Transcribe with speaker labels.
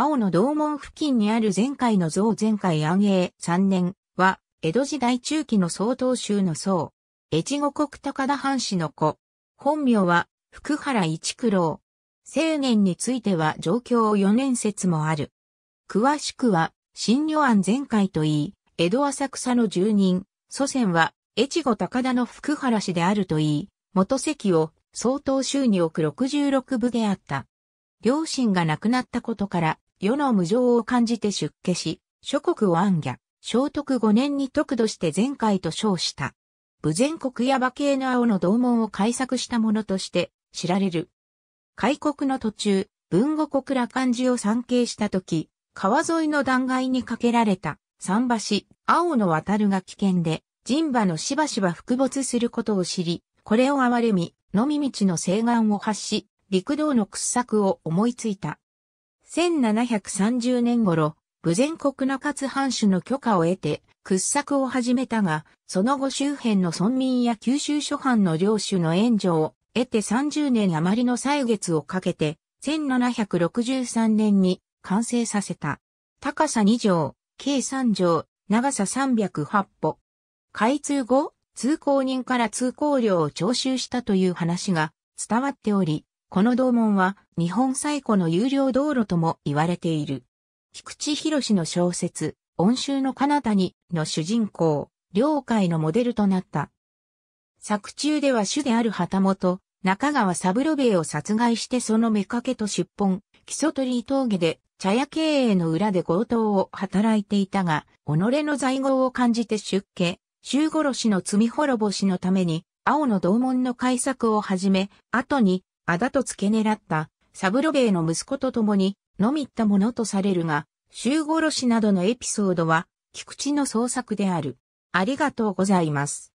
Speaker 1: 青の道門付近にある前回の像前回安永3年は、江戸時代中期の総統州の僧。越後国高田藩士の子。本名は、福原一九郎。青年については状況4年説もある。詳しくは、新女案前回といい、江戸浅草の住人、祖先は、越後高田の福原氏であるといい、元席を、総統州に置く66部であった。両親が亡くなったことから、世の無常を感じて出家し、諸国を暗逆、聖徳5年に得度して前回と称した。武前国や馬系の青の同門を開作したものとして知られる。開国の途中、文後国ら漢字を参詣した時、川沿いの断崖にかけられた桟橋、青の渡るが危険で、人馬のしばしば復没することを知り、これを憐れみ、飲み道の西岸を発し、陸道の掘削を思いついた。1730年頃、武前国中津藩主の許可を得て、掘削を始めたが、その後周辺の村民や九州諸藩の領主の援助を得て30年余りの歳月をかけて、1763年に完成させた。高さ2畳、計3畳、長さ308歩。開通後、通行人から通行料を徴収したという話が伝わっており、この道門は日本最古の有料道路とも言われている。菊池博の小説、温州の彼方にの主人公、領海のモデルとなった。作中では主である旗本、中川三郎兵衛を殺害してその妾と出奔、基礎取峠で茶屋経営の裏で強盗を働いていたが、己の在業を感じて出家、衆殺しの罪滅ぼしのために、青の道門の改作をはじめ、後にあだと付け狙った、サブロベイの息子と共に、飲みったものとされるが、州殺しなどのエピソードは、菊池の創作である。ありがとうございます。